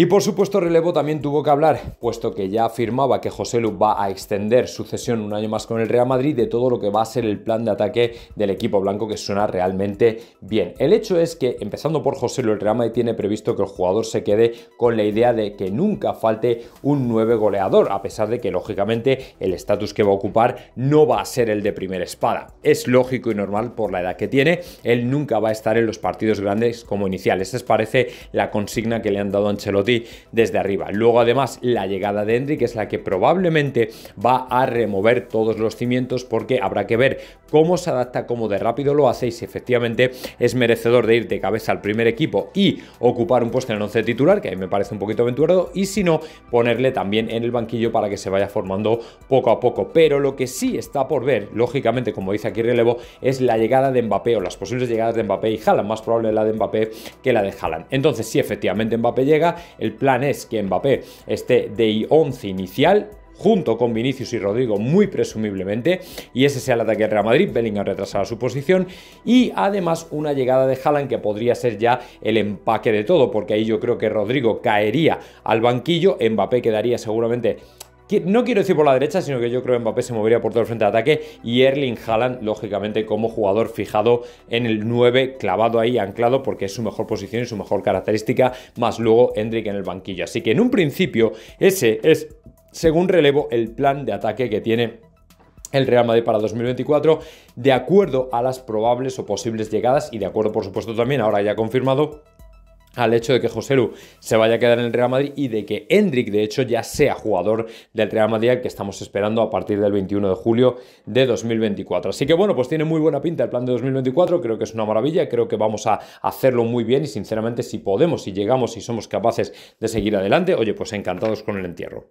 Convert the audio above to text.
Y por supuesto Relevo también tuvo que hablar, puesto que ya afirmaba que José Lu va a extender su cesión un año más con el Real Madrid de todo lo que va a ser el plan de ataque del equipo blanco que suena realmente bien. El hecho es que, empezando por José Lu, el Real Madrid tiene previsto que el jugador se quede con la idea de que nunca falte un 9 goleador, a pesar de que lógicamente el estatus que va a ocupar no va a ser el de primera espada. Es lógico y normal por la edad que tiene, él nunca va a estar en los partidos grandes como inicial. Esa este es parece la consigna que le han dado a Ancelotti desde arriba. Luego además la llegada de Hendrik es la que probablemente va a remover todos los cimientos porque habrá que ver cómo se adapta, cómo de rápido lo hace y si efectivamente es merecedor de ir de cabeza al primer equipo y ocupar un puesto en el once titular, que a mí me parece un poquito aventurado, y si no, ponerle también en el banquillo para que se vaya formando poco a poco. Pero lo que sí está por ver, lógicamente, como dice aquí Relevo, es la llegada de Mbappé o las posibles llegadas de Mbappé y jalan más probable la de Mbappé que la de jalan Entonces, si efectivamente Mbappé llega, el plan es que Mbappé esté de 11 inicial junto con Vinicius y Rodrigo muy presumiblemente, y ese sea el ataque de Real Madrid, Bellingham retrasará su posición, y además una llegada de Haaland que podría ser ya el empaque de todo, porque ahí yo creo que Rodrigo caería al banquillo, Mbappé quedaría seguramente no quiero decir por la derecha, sino que yo creo que Mbappé se movería por todo el frente de ataque y Erling Haaland, lógicamente, como jugador fijado en el 9, clavado ahí, anclado, porque es su mejor posición y su mejor característica, más luego Hendrik en el banquillo. Así que en un principio, ese es según relevo el plan de ataque que tiene el Real Madrid para 2024, de acuerdo a las probables o posibles llegadas y de acuerdo, por supuesto, también, ahora ya confirmado, al hecho de que José Lu se vaya a quedar en el Real Madrid y de que Hendrik, de hecho, ya sea jugador del Real Madrid, que estamos esperando a partir del 21 de julio de 2024. Así que bueno, pues tiene muy buena pinta el plan de 2024, creo que es una maravilla, creo que vamos a hacerlo muy bien y sinceramente si podemos, si llegamos y somos capaces de seguir adelante, oye, pues encantados con el entierro.